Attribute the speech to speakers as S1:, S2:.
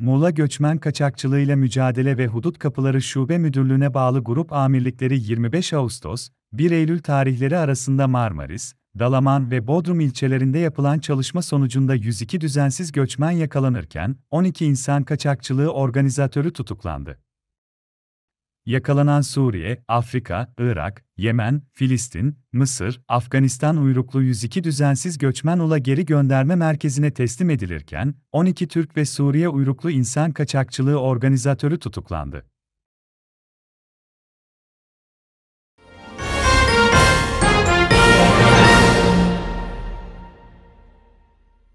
S1: Muğla Göçmen Kaçakçılığıyla Mücadele ve Hudut Kapıları Şube Müdürlüğü'ne bağlı grup amirlikleri 25 Ağustos, 1 Eylül tarihleri arasında Marmaris, Dalaman ve Bodrum ilçelerinde yapılan çalışma sonucunda 102 düzensiz göçmen yakalanırken 12 insan kaçakçılığı organizatörü tutuklandı. Yakalanan Suriye, Afrika, Irak, Yemen, Filistin, Mısır, Afganistan uyruklu 102 düzensiz göçmen ula geri gönderme merkezine teslim edilirken, 12 Türk ve Suriye uyruklu insan kaçakçılığı organizatörü tutuklandı.